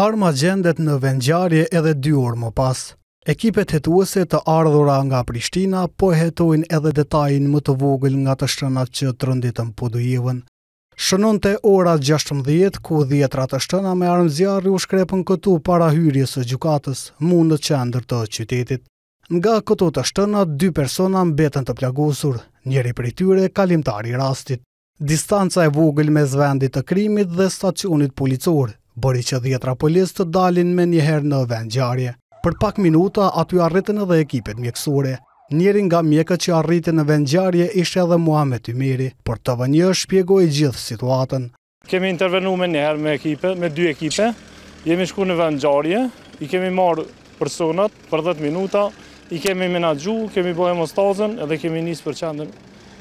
arma gjendet në vendjarje edhe dy orë më pas. Ekipet hetuese të ardhura nga Prishtina po hetojnë edhe detajin më të vogël nga të shtënat që të rënditën podujivën. Shënon të ora 16, ku 10 ratë shtëna me armëzjarri u shkrepën këtu para hyrje së gjukatës, mundët që ndër të qytetit. Nga këto të shtëna, dy persona mbetën të plagosur, njëri për i tyre kalimtari rastit. Distanca e vogël me zvendit të krimit dhe stacionit policorë, bëri që dhjetra polis të dalin me njëherë në vendjarje. Për pak minuta, aty arritën edhe ekipet mjekësure. Njerin nga mjekët që arritën në vendjarje ishte edhe Muhammed Ymiri, por të vënjë është pjegoj gjithë situatën. Kemi intervenu me njëherë me ekipe, me dy ekipe, jemi shku në vendjarje, i kemi marë personat për 10 minuta, i kemi menagju, kemi bojë mostazën edhe kemi njësë për qendën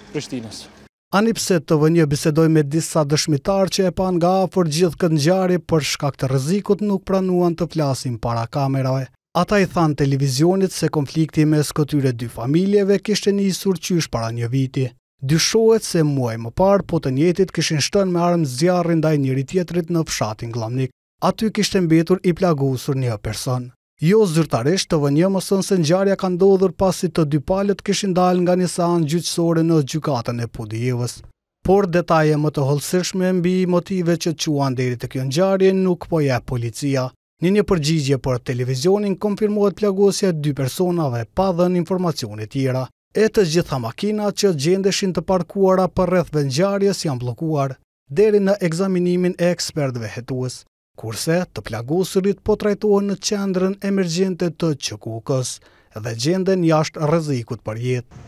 Prishtinës. Anipse të vënjë bisedoj me disa dëshmitar që e pan nga afër gjithë këtë njari për shkak të rëzikut nuk pranuan të flasin para kamerave. Ata i than televizionit se konflikti me skotyre dy familjeve kishtë një surqysh para një viti. Dyshohet se muaj më parë po të njetit kishin shtën me armë zjarë ndaj njëri tjetrit në fshatin glamnik. Aty kishtë mbetur i plagusur një person. Jo zyrtarisht të vënjë mësën se nxarja ka ndodhur pasi të dy palët këshin dal nga një sanë gjyqësore në gjykatën e pudijivës. Por detaje më të holsishme mbi motive që të quan deri të kjo nxarje nuk po je policia. Një një përgjigje për televizionin konfirmuat plagosja dy personave pa dhe në informacionit tjera. E të gjitha makina që gjendeshin të parkuara për rrethve nxarjes janë blokuar deri në egzaminimin e ekspertve hetuës kurse të plagusërit po trajtojnë në qendrën emergjente të qëkukës dhe gjenden jashtë rëzikut për jetë.